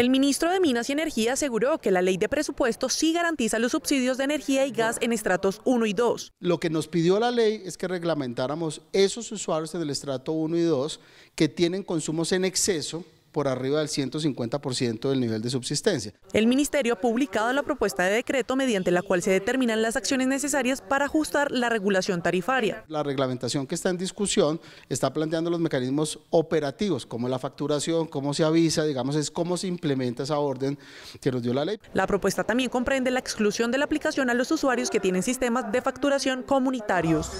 El ministro de Minas y Energía aseguró que la ley de presupuesto sí garantiza los subsidios de energía y gas en estratos 1 y 2. Lo que nos pidió la ley es que reglamentáramos esos usuarios en el estrato 1 y 2 que tienen consumos en exceso por arriba del 150% del nivel de subsistencia. El Ministerio ha publicado la propuesta de decreto mediante la cual se determinan las acciones necesarias para ajustar la regulación tarifaria. La reglamentación que está en discusión está planteando los mecanismos operativos, como la facturación, cómo se avisa, digamos, es cómo se implementa esa orden que nos dio la ley. La propuesta también comprende la exclusión de la aplicación a los usuarios que tienen sistemas de facturación comunitarios.